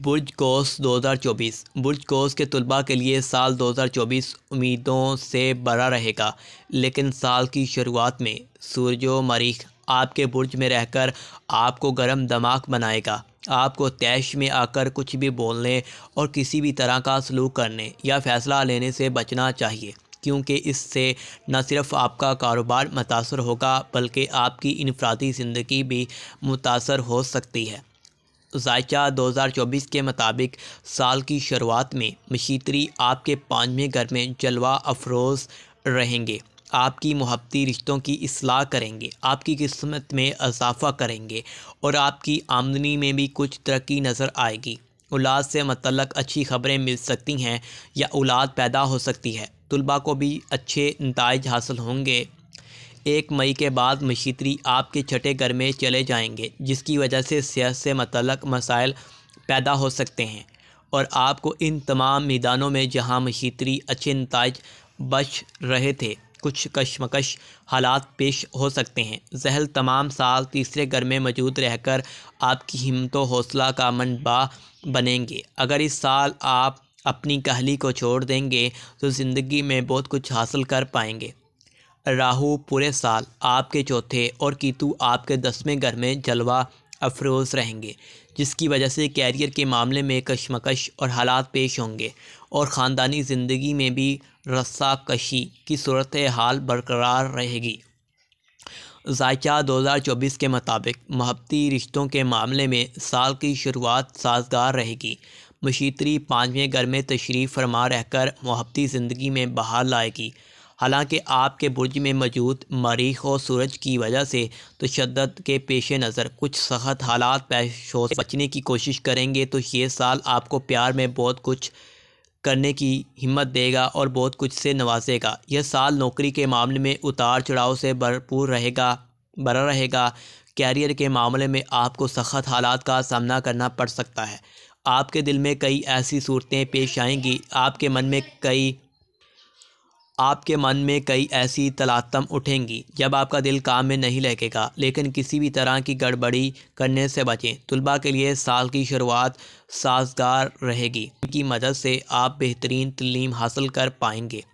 बुर्ज कोस 2024 बुर्ज कोस के तलबा के लिए साल 2024 उम्मीदों से बड़ा रहेगा लेकिन साल की शुरुआत में सूर्यो मरीख आपके बुर्ज में रहकर आपको गर्म दमाग बनाएगा आपको तैश में आकर कुछ भी बोलने और किसी भी तरह का सलूक करने या फ़ैसला लेने से बचना चाहिए क्योंकि इससे न सिर्फ आपका कारोबार मुतासर होगा बल्कि आपकी इनफरादी ज़िंदगी भी मुतासर हो सकती है जायचा 2024 के मुताबिक साल की शुरुआत में मशीतरी आपके पाँचवें घर में जलवा अफरोज रहेंगे आपकी मुहबती रिश्तों की असलाह करेंगे आपकी किस्मत में इजाफा करेंगे और आपकी आमदनी में भी कुछ तरक्की नज़र आएगी औलाद से मतलब अच्छी ख़बरें मिल सकती हैं या औलाद पैदा हो सकती है तलबा को भी अच्छे नतज हासिल होंगे एक मई के बाद मशीतरी आपके छठे घर में चले जाएंगे जिसकी वजह से सेहत से मतलब मसाइल पैदा हो सकते हैं और आपको इन तमाम मैदानों में जहां मशीतरी अच्छे नतज बच रहे थे कुछ कशमकश हालात पेश हो सकते हैं जहल तमाम साल तीसरे घर में मौजूद रहकर आपकी हिम्मत हौसला का मनबा बनेंगे अगर इस साल आप अपनी कहली को छोड़ देंगे तो ज़िंदगी में बहुत कुछ हासिल कर पाएंगे राहु पूरे साल आपके चौथे और केतु आपके दसवें घर में जलवा अफरोज़ रहेंगे जिसकी वजह से कैरियर के मामले में कशमकश और हालात पेश होंगे और ख़ानदानी ज़िंदगी में भी रस्सा कशी की सूरत हाल बरकरार रहेगी जायचा 2024 के मुताबिक महबती रिश्तों के मामले में साल की शुरुआत साजगार रहेगी मशीतरी पाँचवें घर में तशरीफ़ फरमा रहकर महबती ज़िंदगी में बाहर लाएगी हालांकि आपके बुर्ज में मौजूद मरीख और सूरज की वजह से तशद के पेश नज़र कुछ सख्त हालात पेश हो बचने की कोशिश करेंगे तो ये साल आपको प्यार में बहुत कुछ करने की हिम्मत देगा और बहुत कुछ से नवाजेगा यह साल नौकरी के मामले में उतार चढ़ाव से भरपूर रहेगा भरा रहेगा कैरियर के मामले में आपको सख्त हालात का सामना करना पड़ सकता है आपके दिल में कई ऐसी सूरतें पेश आएंगी आपके मन में कई आपके मन में कई ऐसी तलातम उठेंगी जब आपका दिल काम में नहीं लगेगा लेकिन किसी भी तरह की गड़बड़ी करने से बचें तलबा के लिए साल की शुरुआत साजगार रहेगी की मदद से आप बेहतरीन तलीम हासिल कर पाएंगे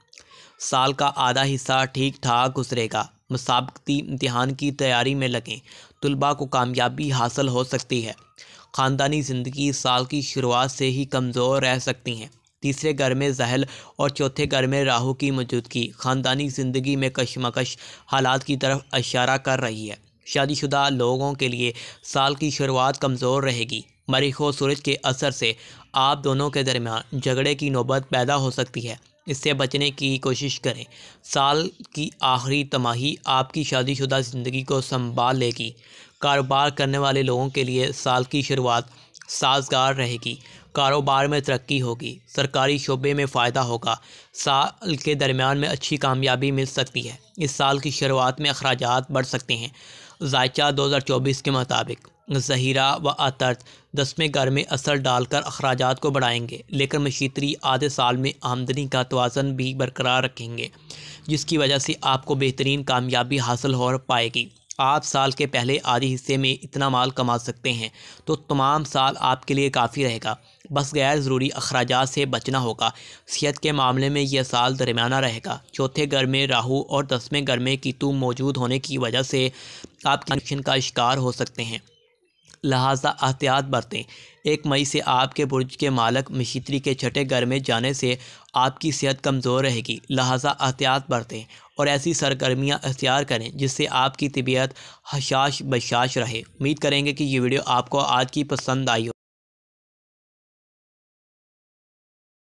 साल का आधा हिस्सा ठीक ठाक गुजरेगा मसाबती इम्तहान की तैयारी में लगें तलबा को कामयाबी हासिल हो सकती है ख़ानदानी ज़िंदगी साल की शुरुआत से ही कमज़ोर रह सकती हैं तीसरे घर में जहल और चौथे घर में राहु की मौजूदगी ख़ानदानी ज़िंदगी में कशमकश हालात की तरफ इशारा कर रही है शादीशुदा लोगों के लिए साल की शुरुआत कमज़ोर रहेगी मरीख और सूरज के असर से आप दोनों के दरमियान झगड़े की नौबत पैदा हो सकती है इससे बचने की कोशिश करें साल की आखिरी तमाही आपकी शादीशुदा ज़िंदगी को संभाल लेगी कारोबार करने वाले लोगों के लिए साल की शुरुआत साजगार रहेगी कारोबार में तरक्की होगी सरकारी शोबे में फ़ायदा होगा साल के दरमियान में अच्छी कामयाबी मिल सकती है इस साल की शुरुआत में अखराज बढ़ सकते हैं जायचा 2024 के मुताबिक जहीरा व अतर्ज दसवें घर में असर डालकर अखराज को बढ़ाएंगे लेकिन मशीतरी आधे साल में आमदनी का तोज़न भी बरकरार रखेंगे जिसकी वजह से आपको बेहतरीन कामयाबी हासिल हो पाएगी आप साल के पहले आधे हिस्से में इतना माल कमा सकते हैं तो तमाम साल आपके लिए काफ़ी रहेगा बस गैर ज़रूरी अखराज से बचना होगा सेहत के मामले में यह साल दरमियाना रहेगा चौथे घर में राहु और दसवें घर में कीतु मौजूद होने की वजह से आप का शिकार हो सकते हैं लिहाजा एहतियात बरतें एक मई से आपके बुर्ज के मालक मशीतरी के छठे घर में जाने से आपकी सेहत कमज़ोर रहेगी लिहाजा एहतियात बरतें और ऐसी सरगर्मियाँ अख्तियार करें जिससे आपकी तबीयत हशाश बशाश रहे उम्मीद करेंगे कि ये वीडियो आपको आज की पसंद आई हो